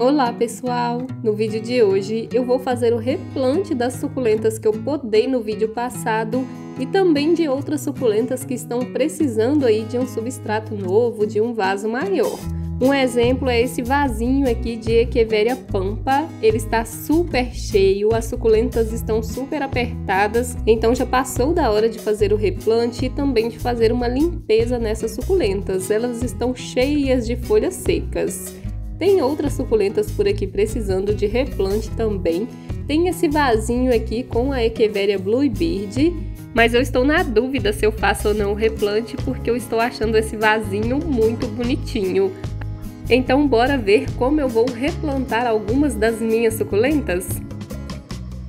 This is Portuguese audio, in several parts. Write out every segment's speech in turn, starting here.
Olá pessoal! No vídeo de hoje eu vou fazer o replante das suculentas que eu podei no vídeo passado e também de outras suculentas que estão precisando aí de um substrato novo, de um vaso maior. Um exemplo é esse vasinho aqui de Echeveria pampa, ele está super cheio, as suculentas estão super apertadas, então já passou da hora de fazer o replante e também de fazer uma limpeza nessas suculentas, elas estão cheias de folhas secas. Tem outras suculentas por aqui precisando de replante também. Tem esse vasinho aqui com a Echeveria Bluebeard, mas eu estou na dúvida se eu faço ou não o replante porque eu estou achando esse vasinho muito bonitinho. Então bora ver como eu vou replantar algumas das minhas suculentas?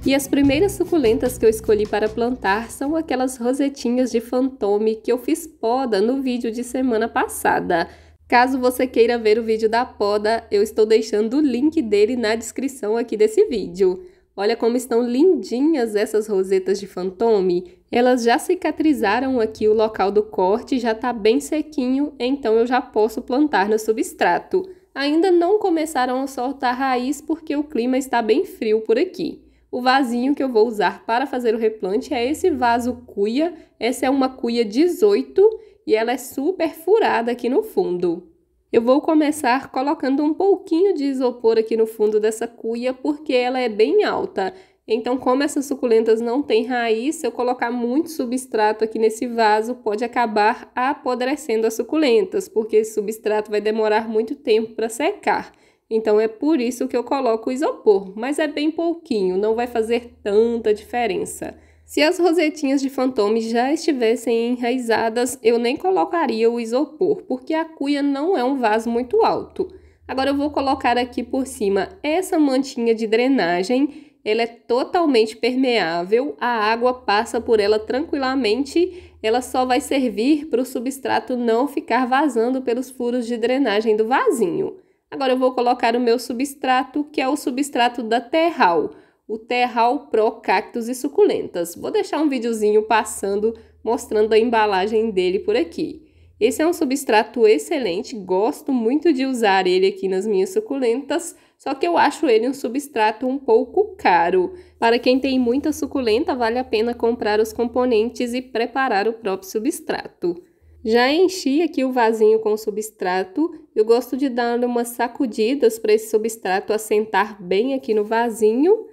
E as primeiras suculentas que eu escolhi para plantar são aquelas rosetinhas de fantôme que eu fiz poda no vídeo de semana passada. Caso você queira ver o vídeo da poda, eu estou deixando o link dele na descrição aqui desse vídeo. Olha como estão lindinhas essas rosetas de fantome. Elas já cicatrizaram aqui o local do corte, já está bem sequinho, então eu já posso plantar no substrato. Ainda não começaram a soltar raiz porque o clima está bem frio por aqui. O vasinho que eu vou usar para fazer o replante é esse vaso cuia. Essa é uma cuia 18 e ela é super furada aqui no fundo. Eu vou começar colocando um pouquinho de isopor aqui no fundo dessa cuia, porque ela é bem alta. Então, como essas suculentas não têm raiz, se eu colocar muito substrato aqui nesse vaso, pode acabar apodrecendo as suculentas, porque esse substrato vai demorar muito tempo para secar. Então, é por isso que eu coloco isopor, mas é bem pouquinho, não vai fazer tanta diferença. Se as rosetinhas de fantôme já estivessem enraizadas, eu nem colocaria o isopor, porque a cuia não é um vaso muito alto. Agora eu vou colocar aqui por cima essa mantinha de drenagem ela é totalmente permeável, a água passa por ela tranquilamente, ela só vai servir para o substrato não ficar vazando pelos furos de drenagem do vasinho. Agora eu vou colocar o meu substrato, que é o substrato da Terral o Terral Pro Cactos e Suculentas. Vou deixar um videozinho passando mostrando a embalagem dele por aqui. Esse é um substrato excelente, gosto muito de usar ele aqui nas minhas suculentas, só que eu acho ele um substrato um pouco caro. Para quem tem muita suculenta, vale a pena comprar os componentes e preparar o próprio substrato. Já enchi aqui o vasinho com substrato, eu gosto de dar umas sacudidas para esse substrato assentar bem aqui no vasinho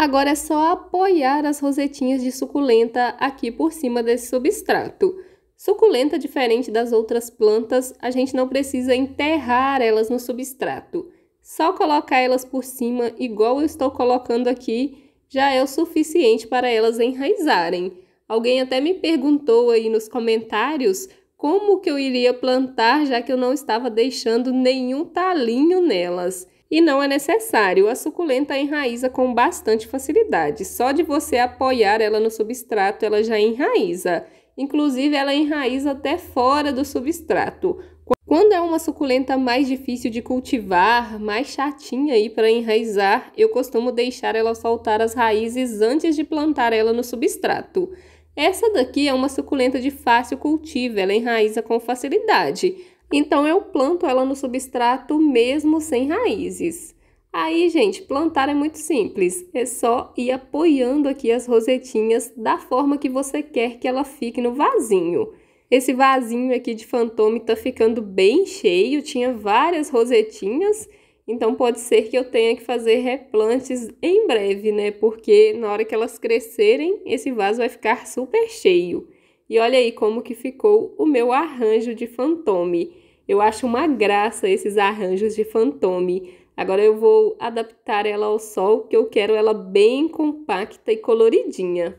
Agora é só apoiar as rosetinhas de suculenta aqui por cima desse substrato. Suculenta, diferente das outras plantas, a gente não precisa enterrar elas no substrato. Só colocar elas por cima, igual eu estou colocando aqui, já é o suficiente para elas enraizarem. Alguém até me perguntou aí nos comentários como que eu iria plantar, já que eu não estava deixando nenhum talinho nelas e não é necessário. A suculenta enraiza com bastante facilidade. Só de você apoiar ela no substrato, ela já enraiza. Inclusive, ela enraiza até fora do substrato. Quando é uma suculenta mais difícil de cultivar, mais chatinha aí para enraizar, eu costumo deixar ela soltar as raízes antes de plantar ela no substrato. Essa daqui é uma suculenta de fácil cultivo, ela enraiza com facilidade, então eu planto ela no substrato mesmo sem raízes. Aí, gente, plantar é muito simples, é só ir apoiando aqui as rosetinhas da forma que você quer que ela fique no vasinho. Esse vasinho aqui de fantôme está ficando bem cheio, tinha várias rosetinhas, então pode ser que eu tenha que fazer replantes em breve, né? Porque na hora que elas crescerem, esse vaso vai ficar super cheio. E olha aí como que ficou o meu arranjo de fantome. Eu acho uma graça esses arranjos de fantome. Agora eu vou adaptar ela ao sol, que eu quero ela bem compacta e coloridinha.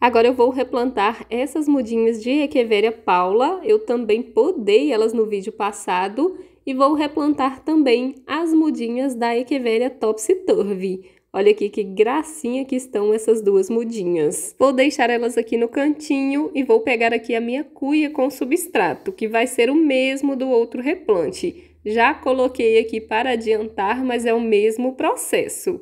Agora eu vou replantar essas mudinhas de Echeveria paula, eu também podei elas no vídeo passado, e vou replantar também as mudinhas da Echeveria topsy-turvy. Olha aqui que gracinha que estão essas duas mudinhas. Vou deixar elas aqui no cantinho e vou pegar aqui a minha cuia com substrato, que vai ser o mesmo do outro replante. Já coloquei aqui para adiantar, mas é o mesmo processo.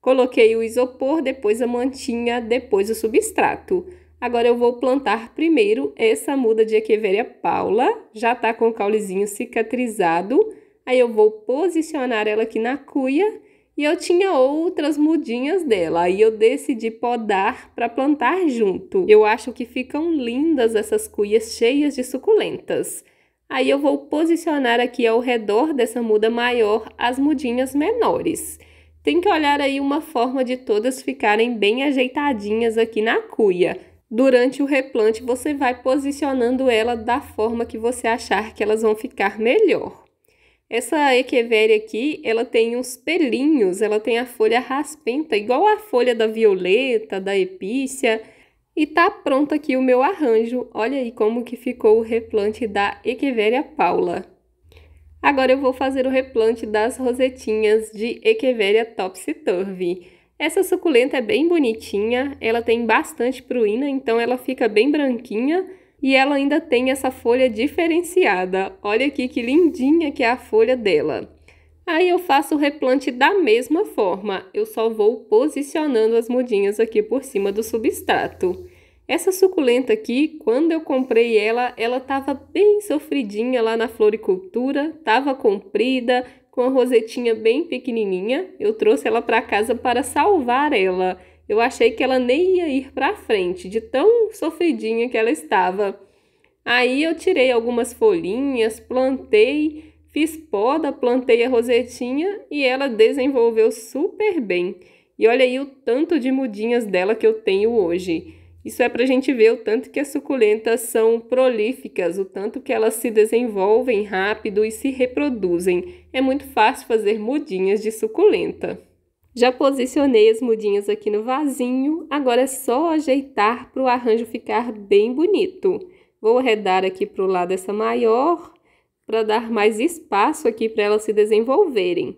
Coloquei o isopor, depois a mantinha, depois o substrato. Agora eu vou plantar primeiro essa muda de Echeveria paula, já tá com o caulezinho cicatrizado. Aí eu vou posicionar ela aqui na cuia e eu tinha outras mudinhas dela. Aí eu decidi podar para plantar junto. Eu acho que ficam lindas essas cuias cheias de suculentas. Aí eu vou posicionar aqui ao redor dessa muda maior as mudinhas menores. Tem que olhar aí uma forma de todas ficarem bem ajeitadinhas aqui na cuia. Durante o replante, você vai posicionando ela da forma que você achar que elas vão ficar melhor. Essa echeveria aqui, ela tem uns pelinhos, ela tem a folha raspenta, igual a folha da violeta, da epícia. E tá pronto aqui o meu arranjo. Olha aí como que ficou o replante da Echeveria paula. Agora eu vou fazer o replante das rosetinhas de Echeveria topsy turvy. Essa suculenta é bem bonitinha, ela tem bastante pruína, então ela fica bem branquinha e ela ainda tem essa folha diferenciada. Olha aqui que lindinha que é a folha dela. Aí eu faço o replante da mesma forma, eu só vou posicionando as mudinhas aqui por cima do substrato. Essa suculenta aqui, quando eu comprei ela, ela estava bem sofridinha lá na floricultura, Tava comprida, com a rosetinha bem pequenininha. Eu trouxe ela para casa para salvar ela eu achei que ela nem ia ir para frente, de tão sofridinha que ela estava. Aí eu tirei algumas folhinhas, plantei, fiz poda, plantei a rosetinha e ela desenvolveu super bem. E olha aí o tanto de mudinhas dela que eu tenho hoje. Isso é para a gente ver o tanto que as suculentas são prolíficas, o tanto que elas se desenvolvem rápido e se reproduzem. É muito fácil fazer mudinhas de suculenta. Já posicionei as mudinhas aqui no vasinho, agora é só ajeitar para o arranjo ficar bem bonito. Vou redar aqui para o lado essa maior, para dar mais espaço aqui para elas se desenvolverem.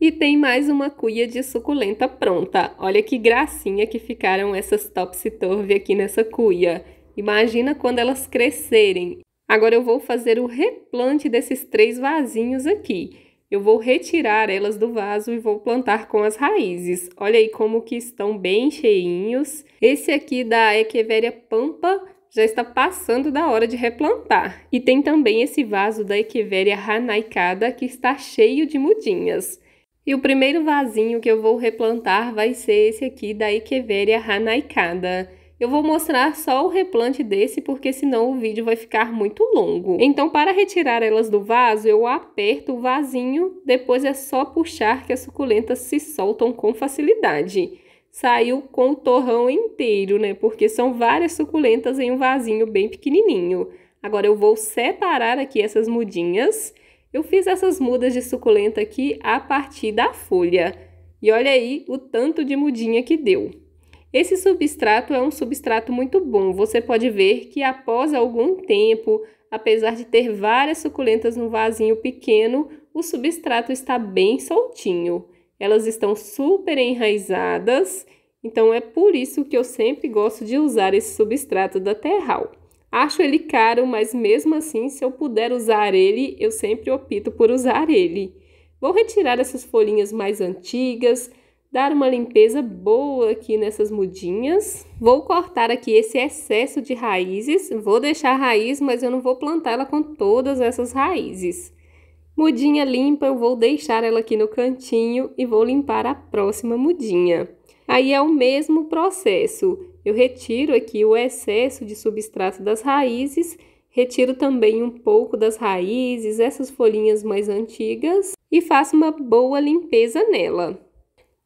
E tem mais uma cuia de suculenta pronta. Olha que gracinha que ficaram essas topsy-turvy aqui nessa cuia. Imagina quando elas crescerem. Agora eu vou fazer o replante desses três vasinhos aqui eu vou retirar elas do vaso e vou plantar com as raízes. Olha aí como que estão bem cheinhos. Esse aqui da Echeveria pampa já está passando da hora de replantar. E tem também esse vaso da Echeveria ranaicada que está cheio de mudinhas. E o primeiro vasinho que eu vou replantar vai ser esse aqui da Echeveria ranaicada. Eu vou mostrar só o replante desse, porque senão o vídeo vai ficar muito longo. Então, para retirar elas do vaso, eu aperto o vasinho, depois é só puxar que as suculentas se soltam com facilidade. Saiu com o torrão inteiro, né? Porque são várias suculentas em um vasinho bem pequenininho. Agora, eu vou separar aqui essas mudinhas. Eu fiz essas mudas de suculenta aqui a partir da folha. E olha aí o tanto de mudinha que deu. Esse substrato é um substrato muito bom. Você pode ver que após algum tempo, apesar de ter várias suculentas no vasinho pequeno, o substrato está bem soltinho. Elas estão super enraizadas, então é por isso que eu sempre gosto de usar esse substrato da Terral. Acho ele caro, mas mesmo assim, se eu puder usar ele, eu sempre opto por usar ele. Vou retirar essas folhinhas mais antigas, dar uma limpeza boa aqui nessas mudinhas. Vou cortar aqui esse excesso de raízes, vou deixar a raiz, mas eu não vou plantar ela com todas essas raízes. Mudinha limpa, eu vou deixar ela aqui no cantinho e vou limpar a próxima mudinha. Aí é o mesmo processo, eu retiro aqui o excesso de substrato das raízes, retiro também um pouco das raízes, essas folhinhas mais antigas e faço uma boa limpeza nela.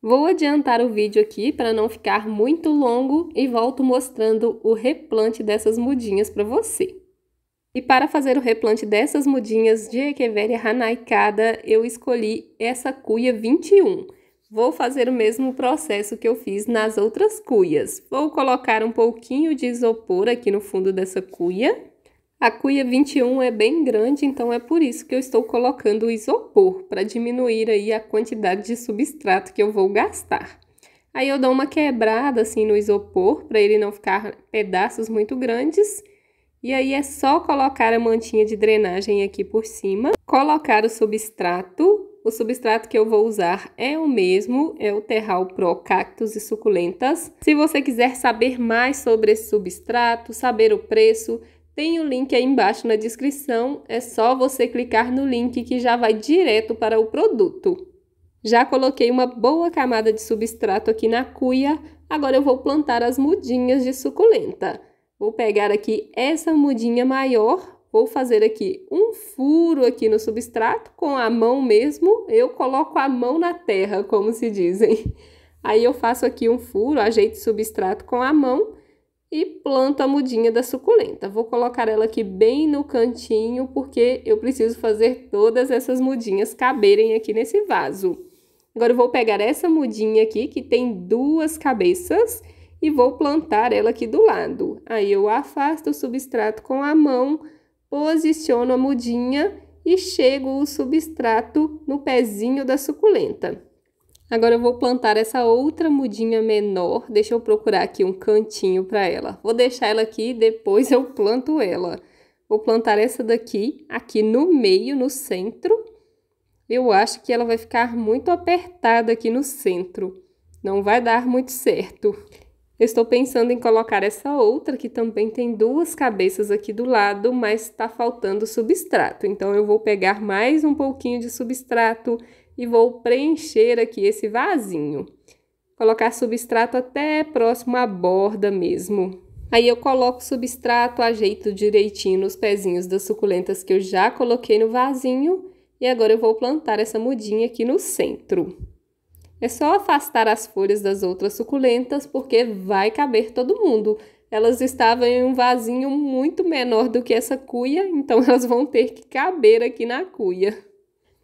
Vou adiantar o vídeo aqui para não ficar muito longo e volto mostrando o replante dessas mudinhas para você. E para fazer o replante dessas mudinhas de Echeveria Hanaikada, eu escolhi essa cuia 21. Vou fazer o mesmo processo que eu fiz nas outras cuias. Vou colocar um pouquinho de isopor aqui no fundo dessa cuia. A cuia 21 é bem grande, então é por isso que eu estou colocando o isopor, para diminuir aí a quantidade de substrato que eu vou gastar. Aí eu dou uma quebrada assim no isopor, para ele não ficar pedaços muito grandes. E aí é só colocar a mantinha de drenagem aqui por cima, colocar o substrato. O substrato que eu vou usar é o mesmo, é o Terral Pro Cactus e Suculentas. Se você quiser saber mais sobre esse substrato, saber o preço, tem o um link aí embaixo na descrição, é só você clicar no link que já vai direto para o produto. Já coloquei uma boa camada de substrato aqui na cuia, agora eu vou plantar as mudinhas de suculenta. Vou pegar aqui essa mudinha maior, vou fazer aqui um furo aqui no substrato, com a mão mesmo, eu coloco a mão na terra, como se dizem. Aí eu faço aqui um furo, ajeito o substrato com a mão e planto a mudinha da suculenta. Vou colocar ela aqui bem no cantinho, porque eu preciso fazer todas essas mudinhas caberem aqui nesse vaso. Agora eu vou pegar essa mudinha aqui, que tem duas cabeças, e vou plantar ela aqui do lado. Aí eu afasto o substrato com a mão, posiciono a mudinha e chego o substrato no pezinho da suculenta. Agora eu vou plantar essa outra mudinha menor. Deixa eu procurar aqui um cantinho para ela. Vou deixar ela aqui e depois eu planto ela. Vou plantar essa daqui aqui no meio, no centro. Eu acho que ela vai ficar muito apertada aqui no centro. Não vai dar muito certo. Eu estou pensando em colocar essa outra, que também tem duas cabeças aqui do lado, mas está faltando substrato. Então, eu vou pegar mais um pouquinho de substrato e vou preencher aqui esse vasinho. Colocar substrato até próximo à borda mesmo. Aí eu coloco o substrato, ajeito direitinho nos pezinhos das suculentas que eu já coloquei no vasinho. E agora eu vou plantar essa mudinha aqui no centro. É só afastar as folhas das outras suculentas, porque vai caber todo mundo. Elas estavam em um vasinho muito menor do que essa cuia, então elas vão ter que caber aqui na cuia.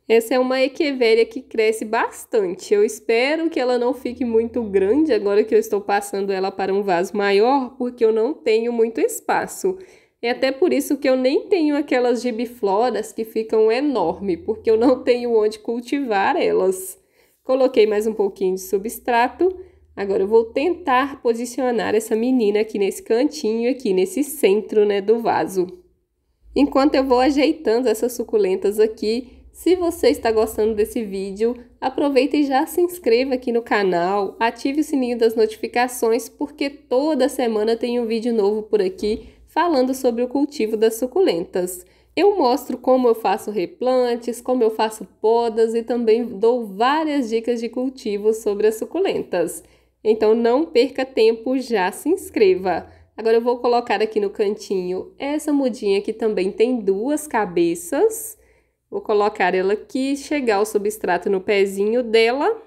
Essa é uma echeveria que cresce bastante. Eu espero que ela não fique muito grande agora que eu estou passando ela para um vaso maior, porque eu não tenho muito espaço. É até por isso que eu nem tenho aquelas gibifloras que ficam enorme, porque eu não tenho onde cultivar elas. Coloquei mais um pouquinho de substrato. Agora eu vou tentar posicionar essa menina aqui nesse cantinho, aqui nesse centro né, do vaso. Enquanto eu vou ajeitando essas suculentas aqui, se você está gostando desse vídeo, aproveita e já se inscreva aqui no canal, ative o sininho das notificações, porque toda semana tem um vídeo novo por aqui falando sobre o cultivo das suculentas. Eu mostro como eu faço replantes, como eu faço podas e também dou várias dicas de cultivo sobre as suculentas. Então não perca tempo, já se inscreva! Agora eu vou colocar aqui no cantinho essa mudinha que também tem duas cabeças Vou colocar ela aqui, chegar o substrato no pezinho dela.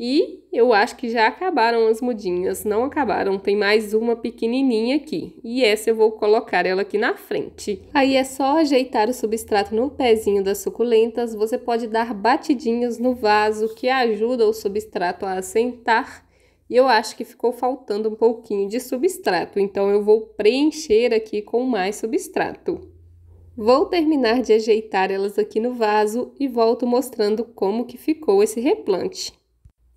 E eu acho que já acabaram as mudinhas, não acabaram, tem mais uma pequenininha aqui. E essa eu vou colocar ela aqui na frente. Aí é só ajeitar o substrato no pezinho das suculentas, você pode dar batidinhas no vaso que ajuda o substrato a assentar. E eu acho que ficou faltando um pouquinho de substrato, então eu vou preencher aqui com mais substrato. Vou terminar de ajeitar elas aqui no vaso e volto mostrando como que ficou esse replante.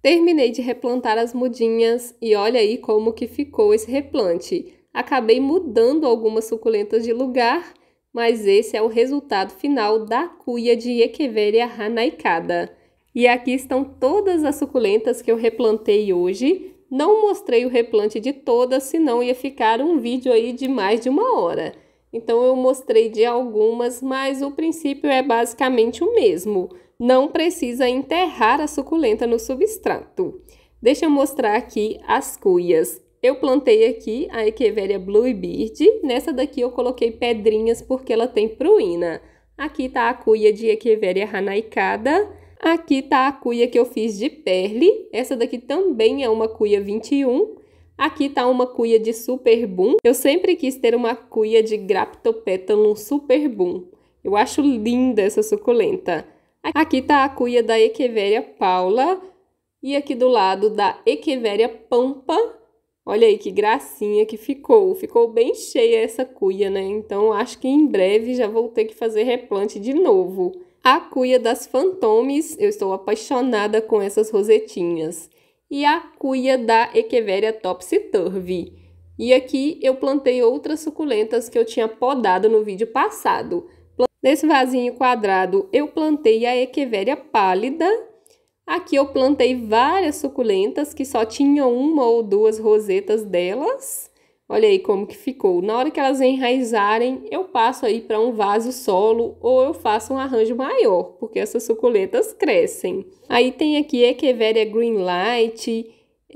Terminei de replantar as mudinhas e olha aí como que ficou esse replante. Acabei mudando algumas suculentas de lugar, mas esse é o resultado final da cuia de Echeveria ranaicada. E aqui estão todas as suculentas que eu replantei hoje. Não mostrei o replante de todas, senão ia ficar um vídeo aí de mais de uma hora. Então eu mostrei de algumas, mas o princípio é basicamente o mesmo. Não precisa enterrar a suculenta no substrato. Deixa eu mostrar aqui as cuias. Eu plantei aqui a Echeveria Bluebird. Nessa daqui eu coloquei pedrinhas porque ela tem pruína. Aqui está a cuia de Echeveria ranaicada. Aqui está a cuia que eu fiz de perle. Essa daqui também é uma cuia 21. Aqui tá uma cuia de super boom. Eu sempre quis ter uma cuia de Graptopetalum boom. Eu acho linda essa suculenta. Aqui tá a cuia da Echeveria paula e aqui do lado da Echeveria pampa. Olha aí que gracinha que ficou. Ficou bem cheia essa cuia, né? Então acho que em breve já vou ter que fazer replante de novo. A cuia das fantomes, eu estou apaixonada com essas rosetinhas e a cuia da Echeveria topsy-turvy. E aqui eu plantei outras suculentas que eu tinha podado no vídeo passado. Nesse vasinho quadrado eu plantei a Echeveria pálida. Aqui eu plantei várias suculentas que só tinham uma ou duas rosetas delas. Olha aí como que ficou. Na hora que elas enraizarem, eu passo aí para um vaso solo ou eu faço um arranjo maior, porque essas suculentas crescem. Aí tem aqui Echeveria Green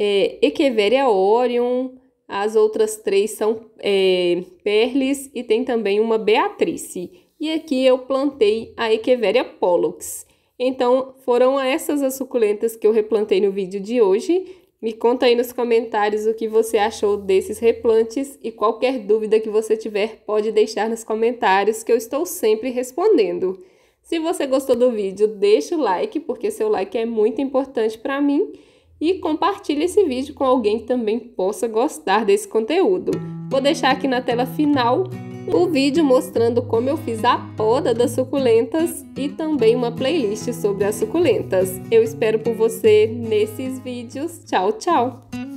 é, Echeveria Orion, as outras três são é, Perlis e tem também uma Beatrice. E aqui eu plantei a Echeveria Pollux. Então foram essas as suculentas que eu replantei no vídeo de hoje. Me conta aí nos comentários o que você achou desses replantes e qualquer dúvida que você tiver pode deixar nos comentários que eu estou sempre respondendo. Se você gostou do vídeo, deixa o like porque seu like é muito importante para mim e compartilhe esse vídeo com alguém que também possa gostar desse conteúdo. Vou deixar aqui na tela final o vídeo mostrando como eu fiz a poda das suculentas e também uma playlist sobre as suculentas. Eu espero por você nesses vídeos. Tchau, tchau!